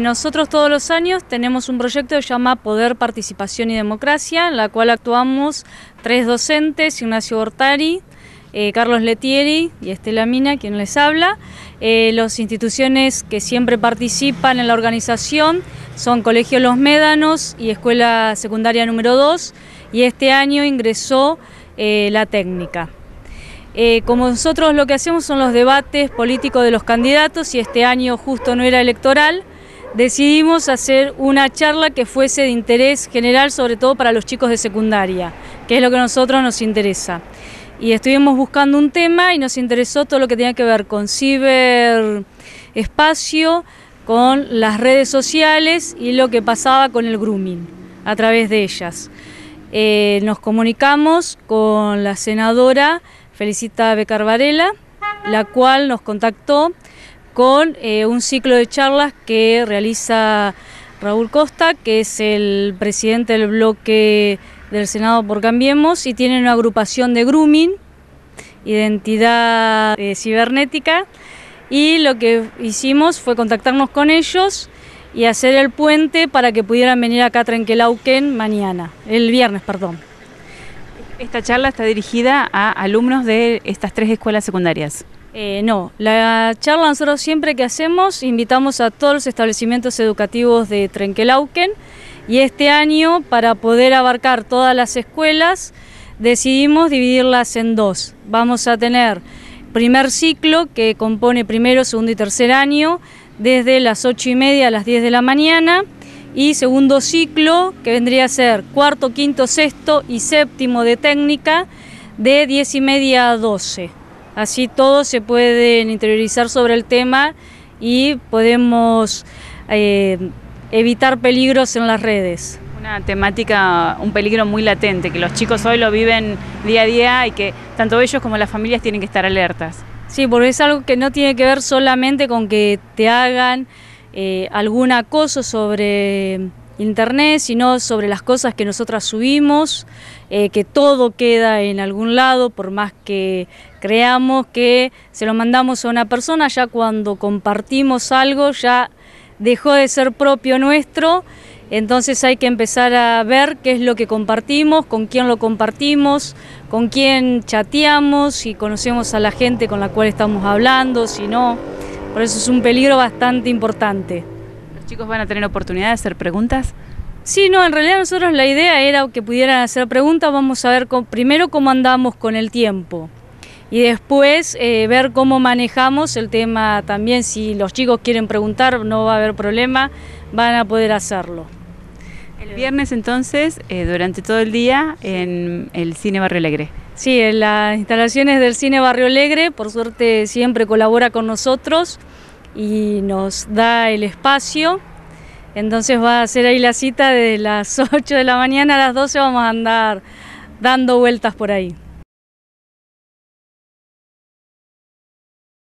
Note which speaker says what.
Speaker 1: Nosotros todos los años tenemos un proyecto que se llama Poder, Participación y Democracia, en la cual actuamos tres docentes, Ignacio Bortari, eh, Carlos Letieri y Estela Mina, quien les habla. Eh, las instituciones que siempre participan en la organización son Colegio Los Médanos y Escuela Secundaria número 2, y este año ingresó eh, la técnica. como nosotros lo que hacemos son los debates políticos de los candidatos y este año justo no era electoral, decidimos hacer una charla que fuese de interés general, sobre todo para los chicos de secundaria, que es lo que a nosotros nos interesa. Y estuvimos buscando un tema y nos interesó todo lo que tenía que ver con ciberespacio, con las redes sociales y lo que pasaba con el grooming a través de ellas. Eh, nos comunicamos con la senadora Felicita Becar Varela, la cual nos contactó con eh, un ciclo de charlas que realiza Raúl Costa, que es el presidente del bloque del Senado por Cambiemos, y tienen una agrupación de grooming, identidad eh, cibernética, y lo que hicimos fue contactarnos con ellos y hacer el puente para que pudieran venir acá a Trenquelauquen mañana, el viernes, perdón.
Speaker 2: Esta charla está dirigida a alumnos de estas tres escuelas secundarias.
Speaker 1: Eh, no, la charla nosotros siempre que hacemos invitamos a todos los establecimientos educativos de Trenquelauquen y este año para poder abarcar todas las escuelas decidimos dividirlas en dos. Vamos a tener primer ciclo que compone primero, segundo y tercer año desde las ocho y media a las 10 de la mañana y segundo ciclo, que vendría a ser cuarto, quinto, sexto y séptimo de técnica, de 10 y media a 12. Así todos se pueden interiorizar sobre el tema y podemos
Speaker 2: eh, evitar peligros en las redes. Una temática, un peligro muy latente, que los chicos hoy lo viven día a día y que tanto ellos como las familias tienen que estar alertas.
Speaker 1: Sí, porque es algo que no tiene que ver solamente con que te hagan eh, algún acoso sobre internet, sino sobre las cosas que nosotras subimos, eh, que todo queda en algún lado, por más que creamos que se lo mandamos a una persona, ya cuando compartimos algo ya dejó de ser propio nuestro, entonces hay que empezar a ver qué es lo que compartimos, con quién lo compartimos, con quién chateamos, si conocemos a la gente con la cual estamos hablando, si no. Por eso es un peligro bastante importante. ¿Los chicos van a tener oportunidad de hacer preguntas? Sí, no, en realidad nosotros la idea era que pudieran hacer preguntas, vamos a ver primero cómo andamos con el tiempo y después eh, ver cómo manejamos el tema también, si los chicos quieren preguntar no va a haber problema, van a poder hacerlo.
Speaker 2: El viernes entonces, eh, durante todo el día, en el Cine Barrio Alegre.
Speaker 1: Sí, en las instalaciones del Cine Barrio Alegre, por suerte siempre colabora con nosotros y nos da el espacio. Entonces va a ser ahí la cita de las 8 de la mañana a las 12 vamos a andar dando vueltas por ahí.